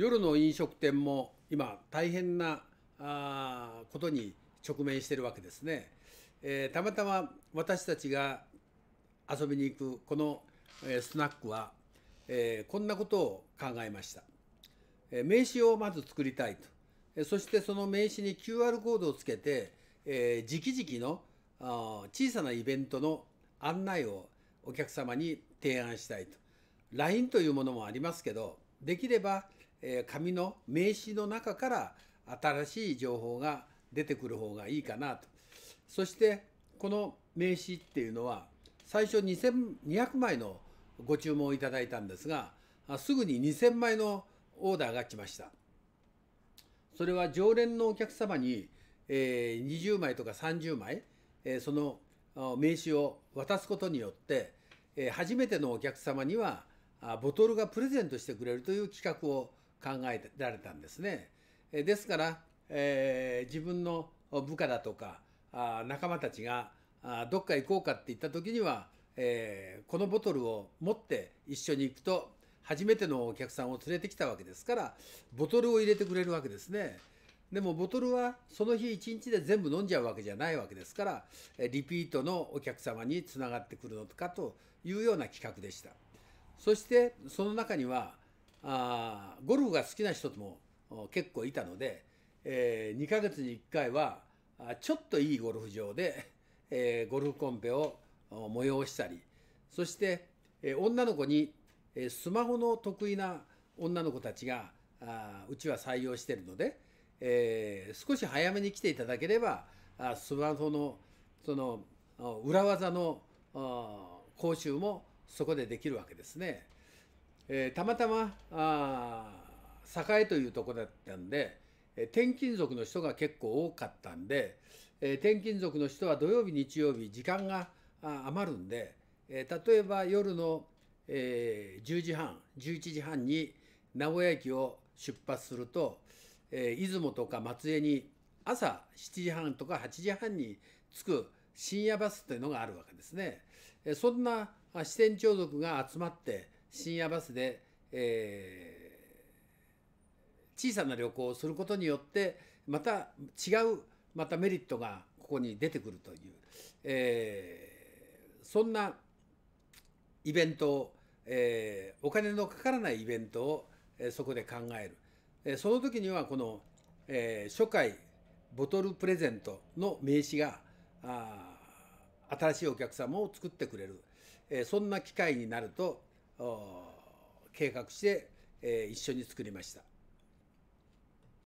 夜の飲食店も今大変なあことに直面してるわけですね、えー、たまたま私たちが遊びに行くこの、えスナックは、えー、こんなことを考えました、え名刺をまず作りたいと、えそしてその名刺に QR コードをつけて、えー、直々のあ小さなイベントの案内をお客様に提案したいと LINE というものもありますけどできればえ紙の名刺の中から新しい情報が出てくる方がいいかなとそしてこの名刺っていうのは最初2200枚のご注文をいただいたんですがすぐに2000枚のオーダーが来ましたそれは常連のお客様に、え20枚とか30枚、えその名刺を渡すことによって、え初めてのお客様にはボトルがプレゼントしてくれるという企画を考えられたんですね。ですから、えー、自分の部下だとかあ仲間たちがあどっか行こうかって言った時には、えー、このボトルを持って一緒に行くと初めてのお客さんを連れてきたわけですからボトルを入れてくれるわけですね。でもボトルはその日一日で全部飲んじゃうわけじゃないわけですからリピートのお客様につながってくるのかというような企画でした。そしてその中にはあゴルフが好きな人も結構いたので、えー、2ヶ月に1回はちょっといいゴルフ場で、えー、ゴルフコンペを催したりそして、えー、女の子に、えー、スマホの得意な女の子たちがあうちは採用しているので、えー、少し早めに来ていただければあスマホのその裏技の講習もそこでできるわけですね。えー、たまたまあ栄というとこだったんで、えー、転勤族の人が結構多かったんで、えー、転勤族の人は土曜日日曜日時間が余るんで、えー、例えば夜の、えー、10時半11時半に名古屋駅を出発すると、えー、出雲とか松江に朝7時半とか8時半に着く深夜バスというのがあるわけですね。そんな四川鳥族が集まって深夜バスで、えー、小さな旅行をすることによってまた違うまたメリットがここに出てくるという、えー、そんなイベントを、えー、お金のかからないイベントを、えー、そこで考える、えー、その時にはこの、えー、初回ボトルプレゼントの名刺があ新しいお客様を作ってくれる、えー、そんな機会になると計画して、えー、一緒に作りました。